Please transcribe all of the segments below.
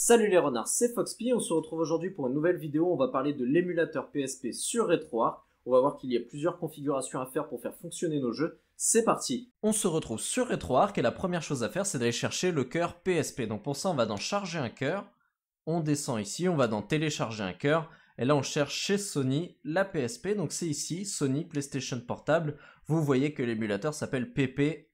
Salut les renards, c'est Foxpi. on se retrouve aujourd'hui pour une nouvelle vidéo, on va parler de l'émulateur PSP sur RetroArch, on va voir qu'il y a plusieurs configurations à faire pour faire fonctionner nos jeux, c'est parti On se retrouve sur RetroArch et la première chose à faire c'est d'aller chercher le cœur PSP, donc pour ça on va dans charger un cœur, on descend ici, on va dans télécharger un cœur, et là, on cherche chez Sony la PSP. Donc c'est ici, Sony PlayStation Portable. Vous voyez que l'émulateur s'appelle PPSSPP.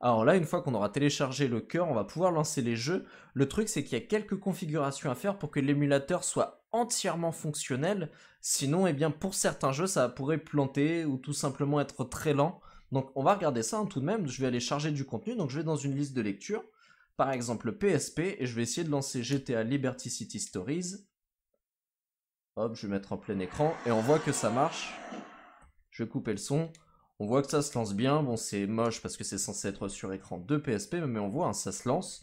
Alors là, une fois qu'on aura téléchargé le cœur, on va pouvoir lancer les jeux. Le truc, c'est qu'il y a quelques configurations à faire pour que l'émulateur soit entièrement fonctionnel. Sinon, eh bien, pour certains jeux, ça pourrait planter ou tout simplement être très lent. Donc on va regarder ça hein, tout de même. Je vais aller charger du contenu. Donc je vais dans une liste de lecture, par exemple PSP, et je vais essayer de lancer GTA Liberty City Stories. Hop, je vais mettre en plein écran et on voit que ça marche. Je vais couper le son. On voit que ça se lance bien. Bon, c'est moche parce que c'est censé être sur écran de PSP, mais on voit, hein, ça se lance.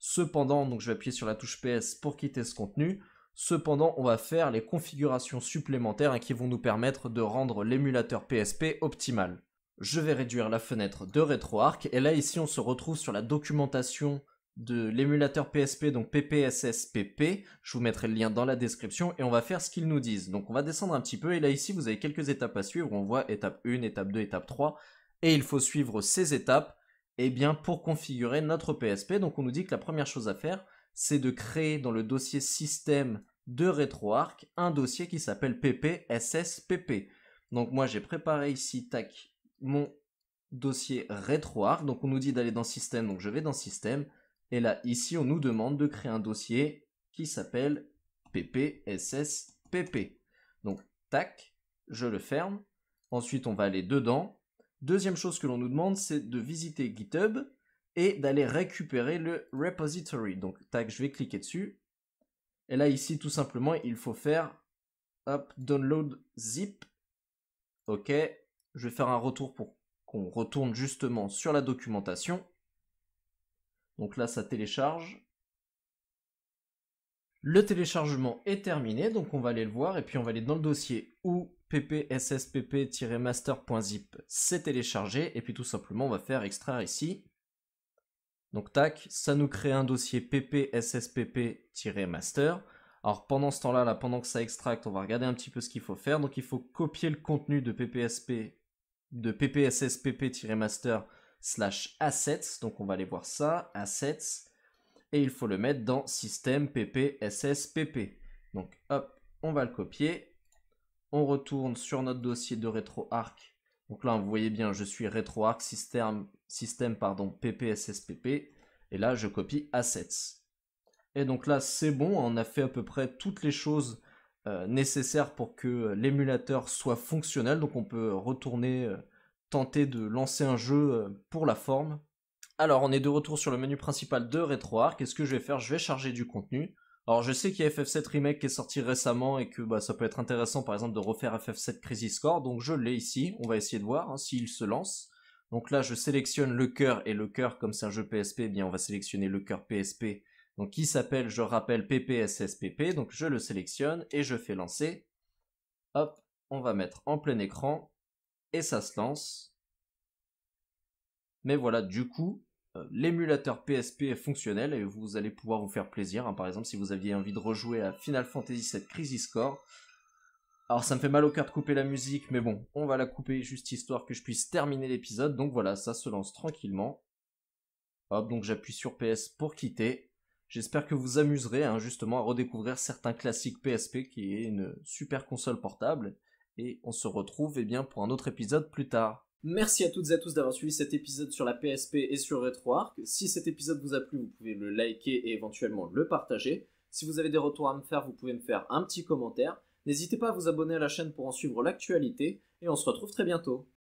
Cependant, donc je vais appuyer sur la touche PS pour quitter ce contenu. Cependant, on va faire les configurations supplémentaires hein, qui vont nous permettre de rendre l'émulateur PSP optimal. Je vais réduire la fenêtre de RetroArch et là ici on se retrouve sur la documentation de l'émulateur PSP, donc PPSSPP. Je vous mettrai le lien dans la description et on va faire ce qu'ils nous disent. Donc on va descendre un petit peu et là ici vous avez quelques étapes à suivre. On voit étape 1, étape 2, étape 3 et il faut suivre ces étapes et eh bien, pour configurer notre PSP. Donc on nous dit que la première chose à faire c'est de créer dans le dossier système de RetroArch un dossier qui s'appelle PPSSPP. Donc moi j'ai préparé ici, tac, mon dossier RetroArch. Donc on nous dit d'aller dans système, donc je vais dans système et là, ici, on nous demande de créer un dossier qui s'appelle ppsspp. Donc, tac, je le ferme. Ensuite, on va aller dedans. Deuxième chose que l'on nous demande, c'est de visiter GitHub et d'aller récupérer le repository. Donc, tac, je vais cliquer dessus. Et là, ici, tout simplement, il faut faire hop, download zip. Ok, je vais faire un retour pour qu'on retourne justement sur la documentation. Donc là, ça télécharge. Le téléchargement est terminé, donc on va aller le voir et puis on va aller dans le dossier où ppsspp-master.zip s'est téléchargé et puis tout simplement on va faire extraire ici. Donc tac, ça nous crée un dossier ppsspp-master. Alors pendant ce temps-là, pendant que ça extracte, on va regarder un petit peu ce qu'il faut faire. Donc il faut copier le contenu de de ppsspp-master slash assets. Donc on va aller voir ça, assets. Et il faut le mettre dans système ppsspp Donc hop, on va le copier. On retourne sur notre dossier de RetroArch. Donc là, vous voyez bien, je suis RetroArch système, système pardon, ppsspp. Et là, je copie assets. Et donc là, c'est bon, on a fait à peu près toutes les choses euh, nécessaires pour que euh, l'émulateur soit fonctionnel. Donc on peut retourner euh, de lancer un jeu euh, pour la forme. Alors on est de retour sur le menu principal de RetroArch, qu'est-ce que je vais faire Je vais charger du contenu. Alors je sais qu'il y a FF7 Remake qui est sorti récemment et que bah, ça peut être intéressant par exemple de refaire FF7 Crisis score donc je l'ai ici, on va essayer de voir hein, s'il se lance. Donc là je sélectionne le cœur et le cœur comme c'est un jeu PSP, eh bien on va sélectionner le cœur PSP, donc qui s'appelle, je rappelle, PPSSPP, donc je le sélectionne et je fais lancer. Hop, on va mettre en plein écran et ça se lance. Mais voilà, du coup, euh, l'émulateur PSP est fonctionnel et vous allez pouvoir vous faire plaisir. Hein. Par exemple, si vous aviez envie de rejouer à Final Fantasy VII Crisis score Alors ça me fait mal au cœur de couper la musique, mais bon, on va la couper juste histoire que je puisse terminer l'épisode. Donc voilà, ça se lance tranquillement. Hop, donc j'appuie sur PS pour quitter. J'espère que vous amuserez hein, justement à redécouvrir certains classiques PSP qui est une super console portable et on se retrouve eh bien, pour un autre épisode plus tard. Merci à toutes et à tous d'avoir suivi cet épisode sur la PSP et sur RetroArc. Si cet épisode vous a plu, vous pouvez le liker et éventuellement le partager. Si vous avez des retours à me faire, vous pouvez me faire un petit commentaire. N'hésitez pas à vous abonner à la chaîne pour en suivre l'actualité et on se retrouve très bientôt.